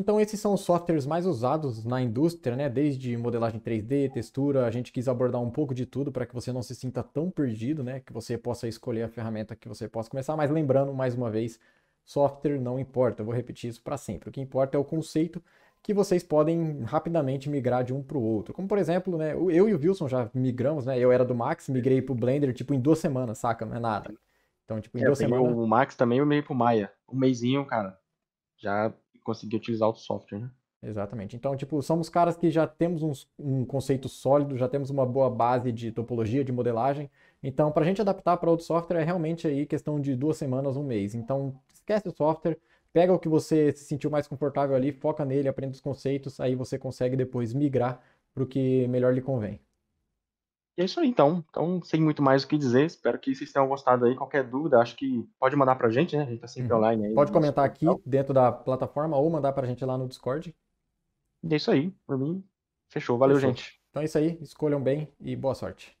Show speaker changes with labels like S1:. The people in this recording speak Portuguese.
S1: Então esses são os softwares mais usados na indústria, né? Desde modelagem 3D, textura, a gente quis abordar um pouco de tudo para que você não se sinta tão perdido, né? Que você possa escolher a ferramenta que você possa começar. Mas lembrando mais uma vez, software não importa. Eu vou repetir isso para sempre. O que importa é o conceito que vocês podem rapidamente migrar de um para o outro. Como por exemplo, né? Eu e o Wilson já migramos, né? Eu era do Max, migrei para o Blender tipo em duas semanas, saca? Não é nada.
S2: Então tipo em é, duas semanas. O Max também eu migrei para o Maya, um mêsinho, cara. Já conseguir utilizar o software, né?
S1: Exatamente. Então, tipo, somos caras que já temos uns, um conceito sólido, já temos uma boa base de topologia, de modelagem. Então, para a gente adaptar para outro software é realmente aí questão de duas semanas, um mês. Então, esquece o software, pega o que você se sentiu mais confortável ali, foca nele, aprende os conceitos, aí você consegue depois migrar para o que melhor lhe convém
S3: é isso aí, então. Então, sem muito mais o que dizer, espero que vocês tenham gostado aí. Qualquer dúvida, acho que pode mandar pra gente, né? A gente tá sempre uhum. online aí. Pode né? comentar
S1: aqui então. dentro da plataforma ou mandar pra gente lá no Discord. E é isso aí. Por mim, fechou. Valeu, fechou. gente. Então é isso aí. Escolham bem e boa sorte.